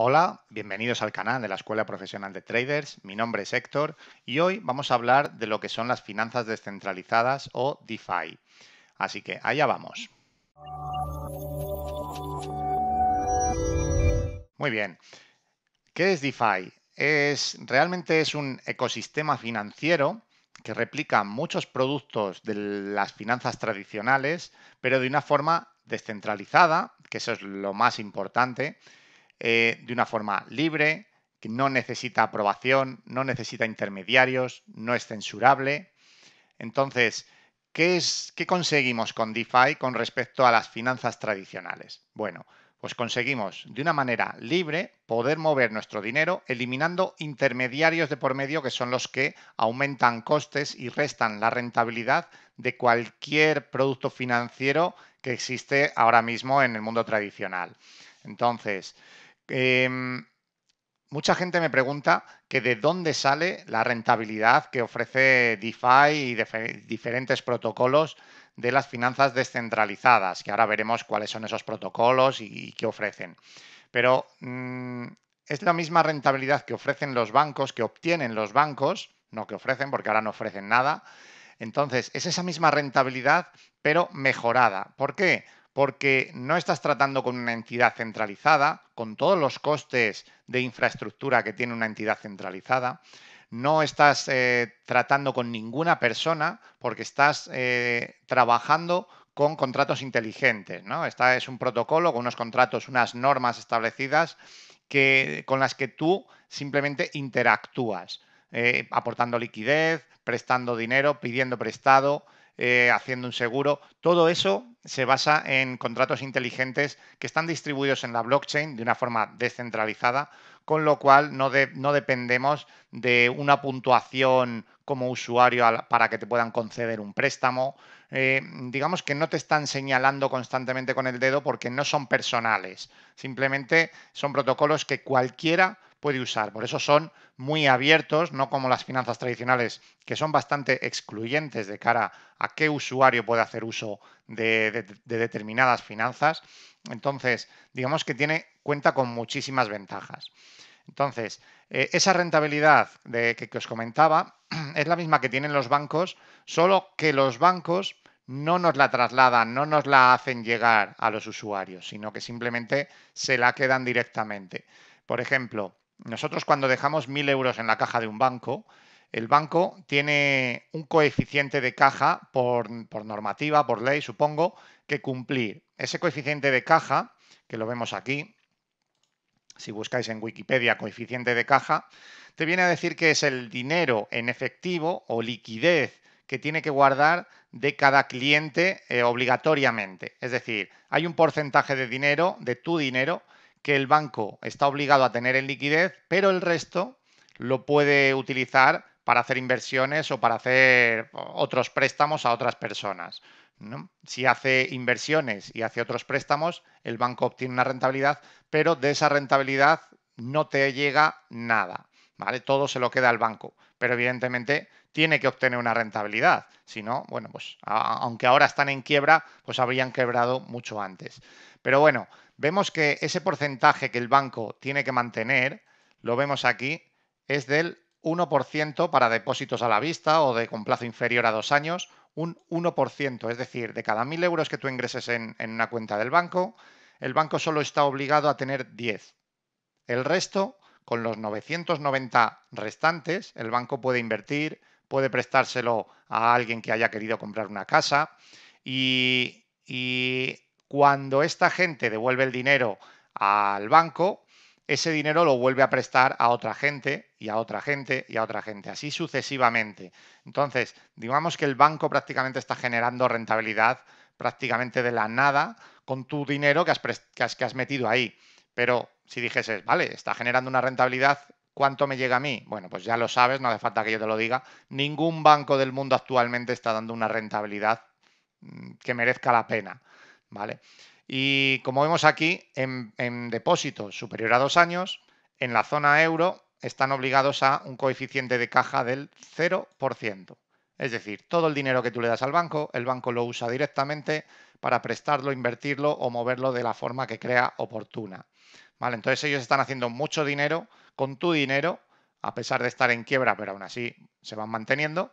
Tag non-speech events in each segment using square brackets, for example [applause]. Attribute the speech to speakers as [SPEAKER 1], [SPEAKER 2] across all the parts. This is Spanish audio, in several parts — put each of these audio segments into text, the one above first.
[SPEAKER 1] Hola, bienvenidos al canal de la Escuela Profesional de Traders. Mi nombre es Héctor y hoy vamos a hablar de lo que son las finanzas descentralizadas o DeFi. Así que allá vamos. Muy bien. ¿Qué es DeFi? Es, realmente es un ecosistema financiero que replica muchos productos de las finanzas tradicionales, pero de una forma descentralizada, que eso es lo más importante, eh, de una forma libre, que no necesita aprobación, no necesita intermediarios, no es censurable. Entonces, ¿qué, es, ¿qué conseguimos con DeFi con respecto a las finanzas tradicionales? Bueno, pues conseguimos de una manera libre poder mover nuestro dinero eliminando intermediarios de por medio que son los que aumentan costes y restan la rentabilidad de cualquier producto financiero que existe ahora mismo en el mundo tradicional. Entonces, Em, mucha gente me pregunta que de dónde sale la rentabilidad que ofrece DeFi y diferentes protocolos de las finanzas descentralizadas, que ahora veremos cuáles son esos protocolos y, qué ofrecen. Pero mm, es la misma rentabilidad que ofrecen los bancos, que obtienen los bancos, no que ofrecen, porque ahora no ofrecen nada. Entonces, es esa misma rentabilidad, pero mejorada. ¿Por qué? porque no estás tratando con una entidad centralizada, con todos los costes de infraestructura que tiene una entidad centralizada, no estás eh, tratando con ninguna persona, porque estás eh, trabajando con contratos inteligentes. ¿no? es un protocolo con unos contratos, unas normas establecidas que, con las que tú simplemente interactúas, eh, aportando liquidez, prestando dinero, pidiendo prestado, eh, haciendo un seguro. Todo eso se basa en contratos inteligentes que están distribuidos en la blockchain de una forma descentralizada, con lo cual no, dependemos de una puntuación como usuario para que te puedan conceder un préstamo. Eh, digamos que no te están señalando constantemente con el dedo porque no son personales, simplemente son protocolos que cualquiera puede usar. Por eso son muy abiertos, no como las finanzas tradicionales, que son bastante excluyentes de cara a qué usuario puede hacer uso de, determinadas finanzas. Entonces, digamos que tiene, cuenta con muchísimas ventajas. Entonces, eh, esa rentabilidad de, que, que os comentaba [clears throat] es la misma que tienen los bancos, solo que los bancos no nos la trasladan, no nos la hacen llegar a los usuarios, sino que simplemente se la quedan directamente. Por ejemplo, nosotros cuando dejamos 1.000 euros en la caja de un banco, el banco tiene un coeficiente de caja por, normativa, por ley, supongo, que cumplir. Ese coeficiente de caja, que lo vemos aquí, si buscáis en Wikipedia coeficiente de caja, te viene a decir que es el dinero en efectivo o liquidez que tiene que guardar de cada cliente eh, obligatoriamente. Es decir, hay un porcentaje de dinero, de tu dinero, que el banco está obligado a tener en liquidez, pero el resto lo puede utilizar para hacer inversiones o para hacer otros préstamos a otras personas. Si hace inversiones y hace otros préstamos, el banco obtiene una rentabilidad, pero de esa rentabilidad no te llega nada. ¿vale? Todo se lo queda al banco, pero evidentemente tiene que obtener una rentabilidad. Si no, bueno, pues aunque ahora están en quiebra, pues habrían quebrado mucho antes. Pero bueno, vemos que ese porcentaje que el banco tiene que mantener, lo vemos aquí, es del 1% para depósitos a la vista o de con plazo inferior a dos años, un 1%, es decir, de cada 1.000 euros que tú ingreses en, una cuenta del banco, el banco solo está obligado a tener 10. El resto, con los 990 restantes, el banco puede invertir, puede prestárselo a alguien que haya querido comprar una casa y cuando esta gente devuelve el dinero al banco, ese dinero lo vuelve a prestar a otra gente y a otra gente y a otra gente, así sucesivamente. Entonces, digamos que el banco prácticamente está generando rentabilidad prácticamente de la nada con tu dinero que has, metido ahí. Pero si dijeses, vale, está generando una rentabilidad, ¿cuánto me llega a mí? Bueno, pues ya lo sabes, no hace falta que yo te lo diga. Ningún banco del mundo actualmente está dando una rentabilidad mm, que merezca la pena. ¿vale? Y como vemos aquí, en, depósitos depósito superior a dos años, en la zona euro están obligados a un coeficiente de caja del 0%. Es decir, todo el dinero que tú le das al banco, el banco lo usa directamente para prestarlo, invertirlo o moverlo de la forma que crea oportuna. Entonces ellos están haciendo mucho dinero con tu dinero, a pesar de estar en quiebra, pero aún así se van manteniendo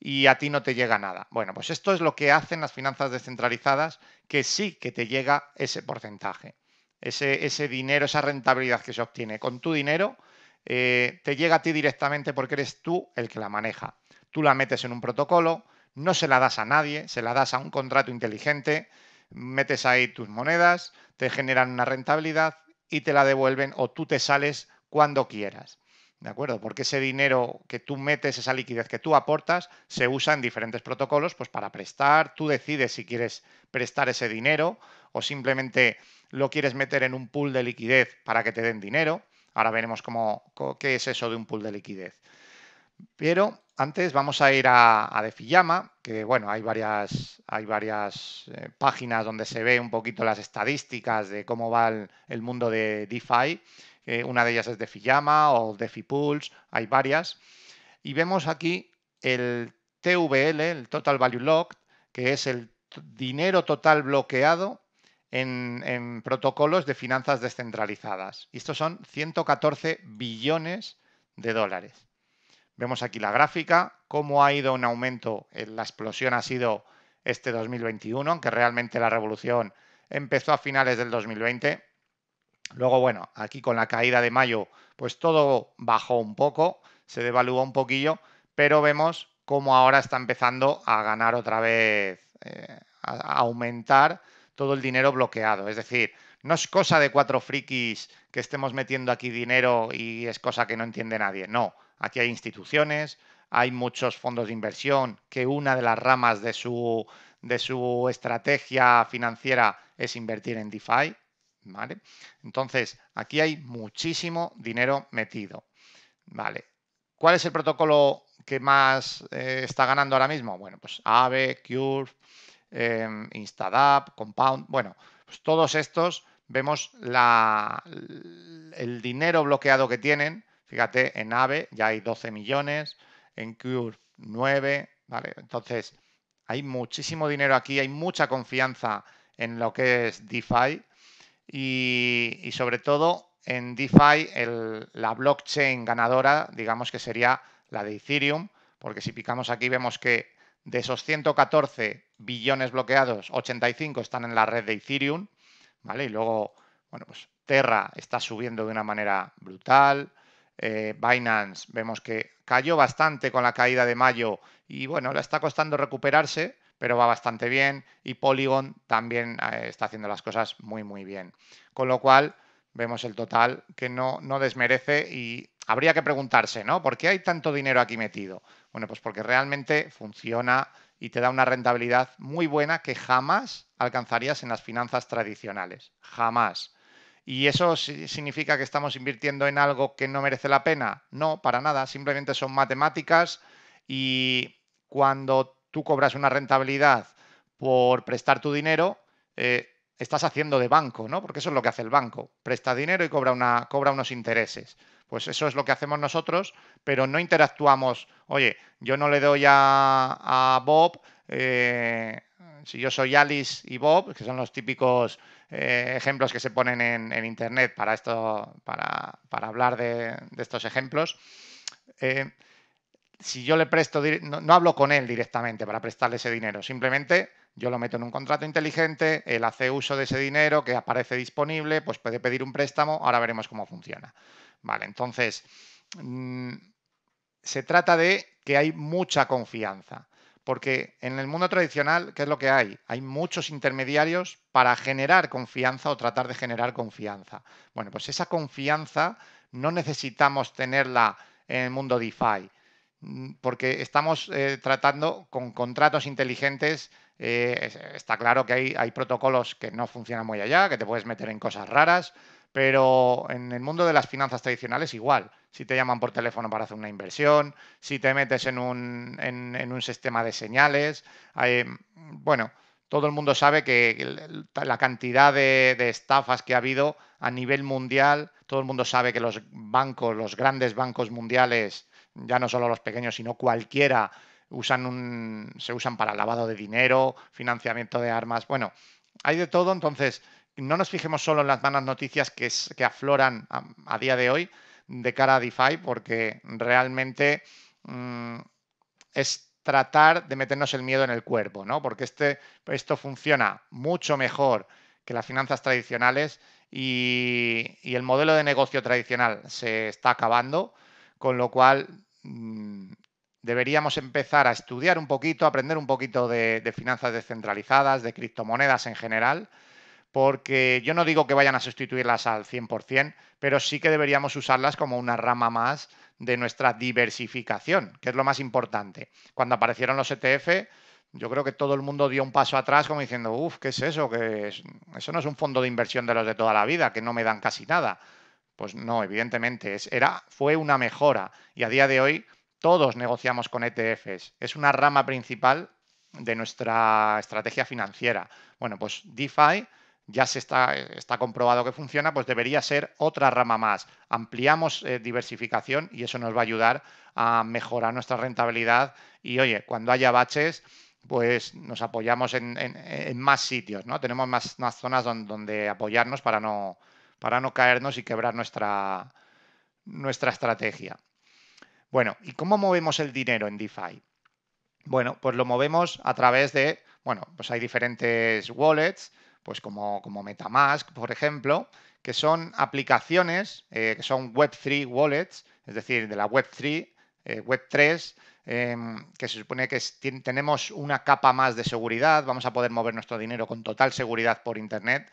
[SPEAKER 1] y a ti no te llega nada. Bueno, pues esto es lo que hacen las finanzas descentralizadas, que sí que te llega ese porcentaje, ese, dinero, esa rentabilidad que se obtiene con tu dinero, eh, te llega a ti directamente porque eres tú el que la maneja. Tú la metes en un protocolo, no se la das a nadie, se la das a un contrato inteligente, metes ahí tus monedas, te generan una rentabilidad y te la devuelven o tú te sales cuando quieras. ¿De acuerdo? Porque ese dinero que tú metes, esa liquidez que tú aportas, se usa en diferentes protocolos pues, para prestar. Tú decides si quieres prestar ese dinero o simplemente lo quieres meter en un pool de liquidez para que te den dinero. Ahora veremos cómo, qué es eso de un pool de liquidez. Pero antes vamos a ir a, a Defiyama, que bueno, hay varias, hay varias eh, páginas donde se ve un poquito las estadísticas de cómo va el mundo de DeFi eh, una de ellas es de o DeFi Pools, hay varias. Y vemos aquí el TVL, el Total Value Locked, que es el dinero total bloqueado en, en, protocolos de finanzas descentralizadas. Y estos son 114 billones de dólares. Vemos aquí la gráfica, cómo ha ido un aumento, eh, la explosión ha sido este 2021, aunque realmente la revolución empezó a finales del 2020 Luego, bueno, aquí con la caída de mayo, pues todo bajó un poco, se devaluó un poquillo, pero vemos cómo ahora está empezando a ganar otra vez, eh, a, aumentar todo el dinero bloqueado. Es decir, no es cosa de cuatro frikis que estemos metiendo aquí dinero y es cosa que no entiende nadie. No, aquí hay instituciones, hay muchos fondos de inversión que una de las ramas de su, de su estrategia financiera es invertir en DeFi, ¿vale? Entonces, aquí hay muchísimo dinero metido, ¿vale? ¿Cuál es el protocolo que más eh, está ganando ahora mismo? Bueno, pues Aave, Curve, eh, Compound, bueno, pues todos estos vemos el dinero bloqueado que tienen. Fíjate, en AVE ya hay 12 millones, en Curve 9, ¿vale? Entonces, hay muchísimo dinero aquí, hay mucha confianza en lo que es DeFi y, sobre todo en DeFi la blockchain ganadora, digamos que sería la de Ethereum, porque si picamos aquí vemos que de esos 114 billones bloqueados, 85 están en la red de Ethereum, ¿vale? Y luego, bueno, pues Terra está subiendo de una manera brutal. Eh, Binance vemos que cayó bastante con la caída de mayo y bueno, le está costando recuperarse, pero va bastante bien y Polygon también eh, está haciendo las cosas muy, muy bien. Con lo cual, vemos el total que no, no desmerece y habría que preguntarse, ¿no? ¿Por qué hay tanto dinero aquí metido? Bueno, pues porque realmente funciona y te da una rentabilidad muy buena que jamás alcanzarías en las finanzas tradicionales. Jamás. ¿Y eso significa que estamos invirtiendo en algo que no merece la pena? No, para nada. Simplemente son matemáticas y cuando tú cobras una rentabilidad por prestar tu dinero, eh, estás haciendo de banco, ¿no? Porque eso es lo que hace el banco. Presta dinero y cobra, una, cobra unos intereses. Pues eso es lo que hacemos nosotros, pero no interactuamos. Oye, yo no le doy a, Bob, eh, si yo soy Alice y Bob, que son los típicos eh, ejemplos que se ponen en, Internet para, esto, para, hablar de, estos ejemplos, si yo le presto, no, hablo con él directamente para prestarle ese dinero, simplemente yo lo meto en un contrato inteligente, él hace uso de ese dinero que aparece disponible, pues puede pedir un préstamo, ahora veremos cómo funciona. Vale, entonces, mm, se trata de que hay mucha confianza, porque en el mundo tradicional, ¿qué es lo que hay? Hay muchos intermediarios para generar confianza o tratar de generar confianza. Bueno, pues esa confianza no necesitamos tenerla en el mundo DeFi Mm, porque estamos eh, tratando con contratos inteligentes. Eh, está claro que hay, protocolos que no funcionan muy allá, que te puedes meter en cosas raras, pero en el mundo de las finanzas tradicionales igual. Si te llaman por teléfono para hacer una inversión, si te metes en un, sistema de señales, mm, bueno, todo el mundo sabe que la cantidad de, estafas que ha habido a nivel mundial, todo el mundo sabe que los bancos, los grandes bancos mundiales, ya no solo los pequeños, sino cualquiera, usan un, se usan para lavado de dinero, financiamiento de armas, bueno, hay de todo, entonces no nos fijemos solo en las malas noticias que, que afloran a, día de hoy de cara a DeFi, porque realmente mm, es tratar de meternos el miedo en el cuerpo, ¿no? Porque este, esto funciona mucho mejor que las finanzas tradicionales y, y el modelo de negocio tradicional se está acabando, con lo cual Mm, deberíamos empezar a estudiar un poquito, a aprender un poquito de, finanzas descentralizadas, de criptomonedas en general, porque yo no digo que vayan a sustituirlas al 100%, pero sí que deberíamos usarlas como una rama más de nuestra diversificación, que es lo más importante. Cuando aparecieron los ETF, yo creo que todo el mundo dio un paso atrás como diciendo, uff, ¿qué es eso? que Eso no es un fondo de inversión de los de toda la vida, que no me dan casi nada. Pues no, evidentemente, es, era, fue una mejora y a día de hoy todos negociamos con ETFs. Es una rama principal de nuestra estrategia financiera. Bueno, pues DeFi ya se está, está comprobado que funciona, pues debería ser otra rama más. Ampliamos eh, diversificación y eso nos va a ayudar a mejorar nuestra rentabilidad. Y oye, cuando haya baches, pues nos apoyamos en, más sitios, ¿no? Tenemos más, zonas donde apoyarnos para no, para no caernos y quebrar nuestra, nuestra estrategia. Bueno, ¿y cómo movemos el dinero en DeFi? Bueno, pues lo movemos a través de, bueno, pues hay diferentes wallets, pues como, como Metamask, por ejemplo, que son aplicaciones, eh, que son Web3 wallets, es decir, de la Web3, eh, Web3, em, que se supone que tenemos una capa más de seguridad, vamos a poder mover nuestro dinero con total seguridad por Internet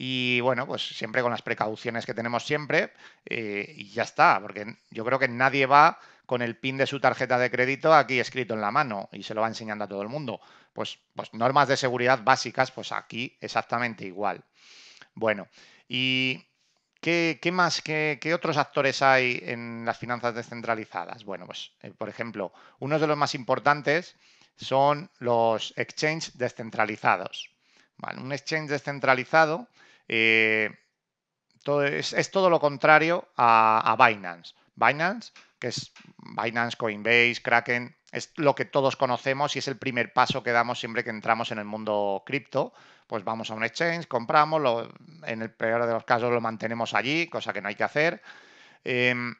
[SPEAKER 1] y bueno, pues siempre con las precauciones que tenemos siempre eh, y ya está, porque yo creo que nadie va con el pin de su tarjeta de crédito aquí escrito en la mano y se lo va enseñando a todo el mundo. Pues, pues normas de seguridad básicas, pues aquí exactamente igual. Bueno, y ¿Qué, más, qué, otros actores hay en las finanzas descentralizadas? Bueno, pues, eh, por ejemplo, uno de los más importantes son los exchanges descentralizados. un exchange descentralizado eh, es, todo lo contrario a, Binance. Binance, que es Binance, Coinbase, Kraken, es lo que todos conocemos y es el primer paso que damos siempre que entramos en el mundo cripto. Pues vamos a un exchange, compramos, en el peor de los casos lo mantenemos allí, cosa que no hay que hacer. Em,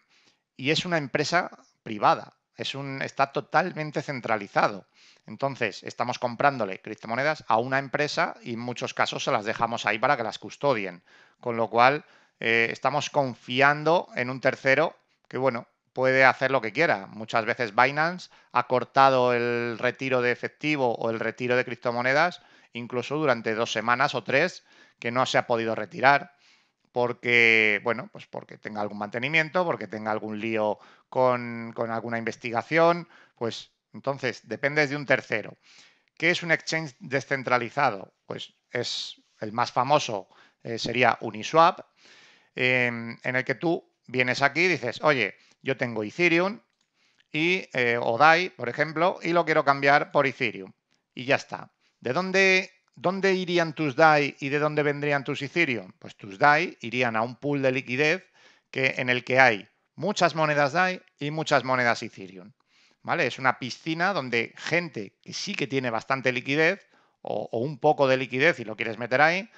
[SPEAKER 1] y es una empresa privada, es un, está totalmente centralizado. Entonces, estamos comprándole criptomonedas a una empresa y en muchos casos se las dejamos ahí para que las custodien. Con lo cual, eh, estamos confiando en un tercero que, bueno, puede hacer lo que quiera. Muchas veces Binance ha cortado el retiro de efectivo o el retiro de criptomonedas incluso durante dos semanas o tres que no se ha podido retirar porque, bueno, pues porque tenga algún mantenimiento, porque tenga algún lío con, con alguna investigación, pues entonces, dependes de un tercero. ¿Qué es un exchange descentralizado? Pues es el más famoso, eh, sería Uniswap, em, en el que tú vienes aquí y dices, oye, yo tengo Ethereum y eh, DAI, por ejemplo, y lo quiero cambiar por Ethereum. Y ya está. ¿De dónde, dónde irían tus DAI y de dónde vendrían tus Ethereum? Pues tus DAI irían a un pool de liquidez que, en el que hay muchas monedas DAI y muchas monedas Ethereum. ¿vale? Es una piscina donde gente que sí que tiene bastante liquidez o, un poco de liquidez y lo quieres meter ahí.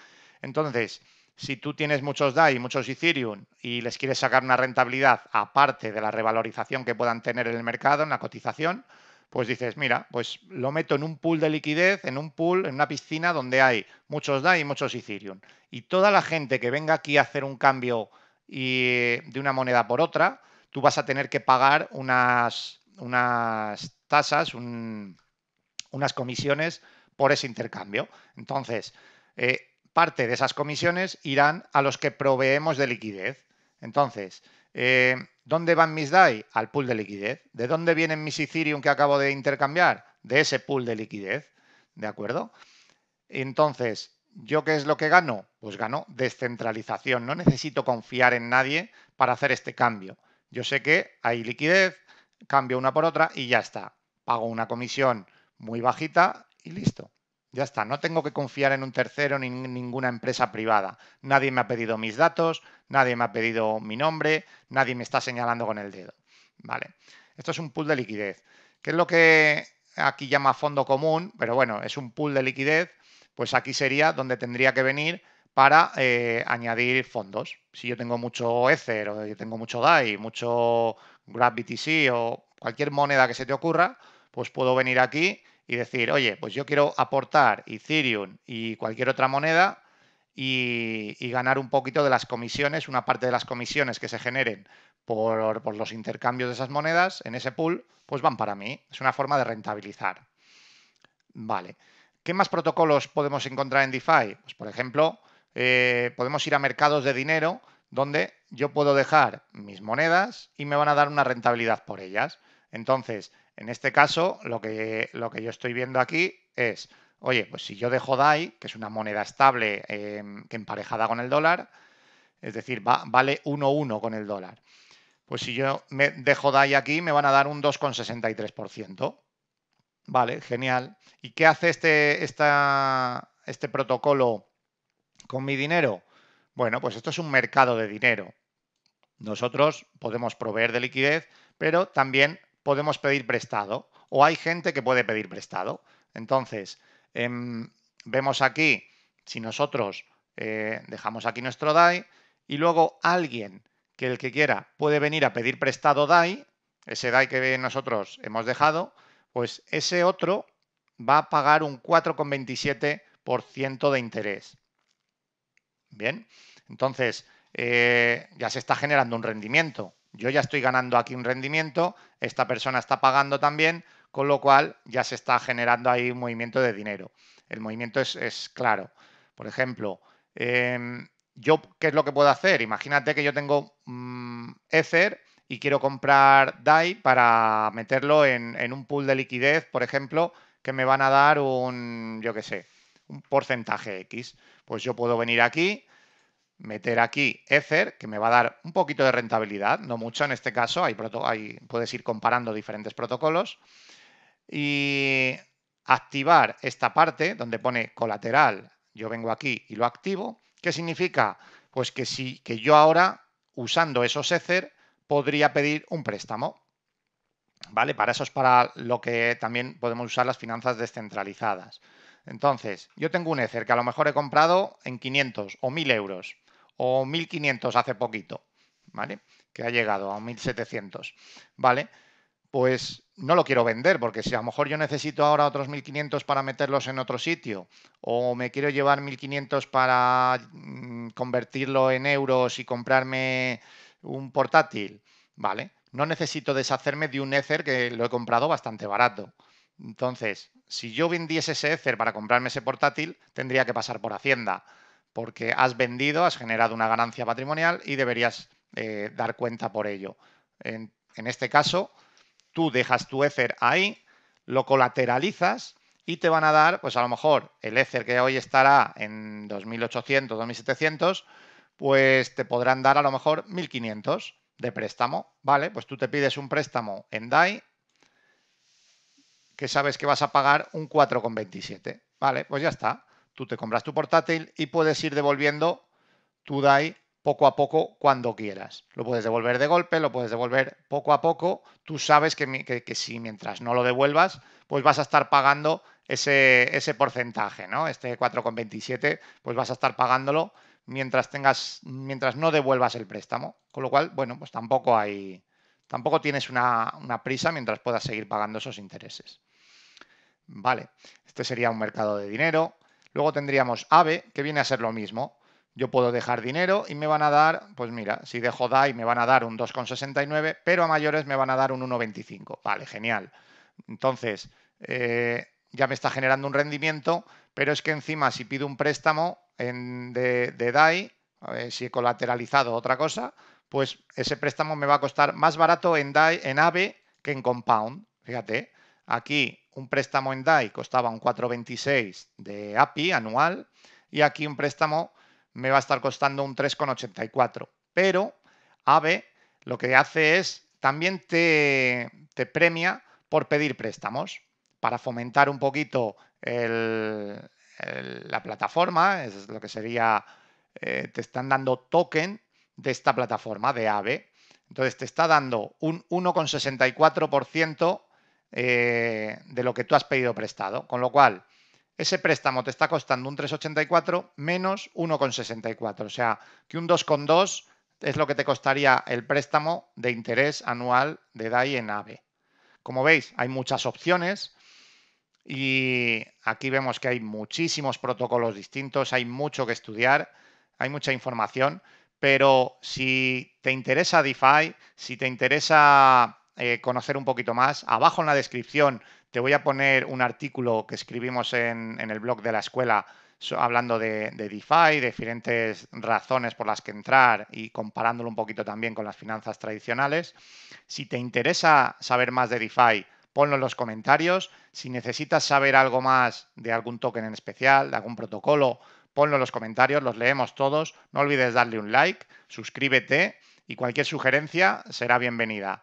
[SPEAKER 1] Entonces, si tú tienes muchos DAI, y muchos Ethereum y les quieres sacar una rentabilidad aparte de la revalorización que puedan tener en el mercado, en la cotización, pues dices, mira, pues lo meto en un pool de liquidez, en un pool, en una piscina donde hay muchos DAI y muchos Ethereum. Y toda la gente que venga aquí a hacer un cambio eh, de una moneda por otra, tú vas a tener que pagar unas, unas tasas, unas comisiones por ese intercambio. Entonces, eh, parte de esas comisiones irán a los que proveemos de liquidez. Entonces, eh, ¿dónde van mis DAI? Al pool de liquidez. ¿De dónde vienen mis Ethereum que acabo de intercambiar? De ese pool de liquidez. ¿De acuerdo? Entonces, ¿yo qué es lo que gano? Pues gano descentralización. No necesito confiar en nadie para hacer este cambio. Yo sé que hay liquidez, cambio una por otra y ya está. Pago una comisión muy bajita y listo. Ya está, no tengo que confiar en un tercero ni en ninguna empresa privada. Nadie me ha pedido mis datos, nadie me ha pedido mi nombre, nadie me está señalando con el dedo. Vale, esto es un pool de liquidez, ¿Qué es lo que aquí llama fondo común, pero bueno, es un pool de liquidez, pues aquí sería donde tendría que venir para eh, añadir fondos. Si yo tengo mucho Ether o yo tengo mucho DAI, mucho GrabBTC o cualquier moneda que se te ocurra, pues puedo venir aquí y decir, oye, pues yo quiero aportar Ethereum y cualquier otra moneda y, ganar un poquito de las comisiones, una parte de las comisiones que se generen por, los intercambios de esas monedas en ese pool, pues van para mí. Es una forma de rentabilizar. Vale. ¿Qué más protocolos podemos encontrar en DeFi? Pues, por ejemplo, eh, podemos ir a mercados de dinero donde yo puedo dejar mis monedas y me van a dar una rentabilidad por ellas. Entonces, en este caso, lo que, lo que yo estoy viendo aquí es, oye, pues si yo dejo DAI, que es una moneda estable em, emparejada con el dólar, es decir, vale 1,1 con el dólar. Pues si yo me dejo DAI aquí, me van a dar un 2,63%. Vale, genial. ¿Y qué hace este, este protocolo con mi dinero? Bueno, pues esto es un mercado de dinero. Nosotros podemos proveer de liquidez, pero también podemos pedir prestado o hay gente que puede pedir prestado. Entonces, em, vemos aquí, si nosotros eh, dejamos aquí nuestro DAI y luego alguien que el que quiera puede venir a pedir prestado DAI, ese DAI que nosotros hemos dejado, pues ese otro va a pagar un 4,27% de interés. Bien, entonces eh, ya se está generando un rendimiento. Yo ya estoy ganando aquí un rendimiento, esta persona está pagando también, con lo cual ya se está generando ahí un movimiento de dinero. El movimiento es, claro. Por ejemplo, em, yo, ¿qué es lo que puedo hacer? Imagínate que yo tengo mm, Ether y quiero comprar DAI para meterlo en, en, un pool de liquidez, por ejemplo, que me van a dar un, yo qué sé, un porcentaje X. Pues yo puedo venir aquí, meter aquí Ether, que me va a dar un poquito de rentabilidad, no mucho en este caso, hay, puedes ir comparando diferentes protocolos, y activar esta parte donde pone colateral, yo vengo aquí y lo activo, ¿qué significa? Pues que, si, que yo ahora, usando esos Ether, podría pedir un préstamo. ¿Vale? Para eso es para lo que también podemos usar las finanzas descentralizadas. Entonces, yo tengo un Ether que a lo mejor he comprado en 500 o 1000 euros o 1500 hace poquito, ¿vale? Que ha llegado a 1700, ¿vale? Pues no lo quiero vender porque si a lo mejor yo necesito ahora otros 1500 para meterlos en otro sitio o me quiero llevar 1500 para mm, convertirlo en euros y comprarme un portátil, ¿vale? No necesito deshacerme de un Ether que lo he comprado bastante barato. Entonces, si yo vendiese ese Ether para comprarme ese portátil, tendría que pasar por Hacienda, porque has vendido, has generado una ganancia patrimonial y deberías eh, dar cuenta por ello. En, en este caso, tú dejas tu Ether ahí, lo colateralizas y te van a dar, pues a lo mejor el Ether que hoy estará en 2.800, 2.700, pues te podrán dar a lo mejor 1.500 de préstamo, ¿vale? Pues tú te pides un préstamo en DAI que sabes que vas a pagar un 4,27. Vale, pues ya está. Tú te compras tu portátil y puedes ir devolviendo tu DAI poco a poco cuando quieras. Lo puedes devolver de golpe, lo puedes devolver poco a poco. Tú sabes que, si mientras no lo devuelvas, pues vas a estar pagando ese, porcentaje, ¿no? Este 4,27, pues vas a estar pagándolo mientras tengas, mientras no devuelvas el préstamo. Con lo cual, bueno, pues tampoco hay, tampoco tienes una, una prisa mientras puedas seguir pagando esos intereses. Vale, este sería un mercado de dinero. Luego tendríamos AVE, que viene a ser lo mismo. Yo puedo dejar dinero y me van a dar, pues mira, si dejo DAI me van a dar un 2,69, pero a mayores me van a dar un 1,25. Vale, genial. Entonces, eh, ya me está generando un rendimiento, pero es que encima si pido un préstamo de, de, DAI, a eh, si he colateralizado otra cosa, pues ese préstamo me va a costar más barato en, DAI, en AVE que en Compound. Fíjate, Aquí un préstamo en DAI costaba un 4,26 de API anual y aquí un préstamo me va a estar costando un 3,84. Pero AVE lo que hace es también te, premia por pedir préstamos para fomentar un poquito la plataforma, es lo que sería, eh, te están dando token de esta plataforma de AVE. Entonces te está dando un 1,64% eh, de lo que tú has pedido prestado. Con lo cual, ese préstamo te está costando un 3,84 menos 1,64. O sea, que un 2,2 es lo que te costaría el préstamo de interés anual de DAI en AVE. Como veis, hay muchas opciones y aquí vemos que hay muchísimos protocolos distintos, hay mucho que estudiar, hay mucha información, pero si te interesa DeFi, si te interesa eh, conocer un poquito más, abajo en la descripción te voy a poner un artículo que escribimos en, el blog de la escuela hablando de, de, DeFi, de diferentes razones por las que entrar y comparándolo un poquito también con las finanzas tradicionales. Si te interesa saber más de DeFi, ponlo en los comentarios. Si necesitas saber algo más de algún token en especial, de algún protocolo, ponlo en los comentarios, los leemos todos. No olvides darle un like, suscríbete y cualquier sugerencia será bienvenida.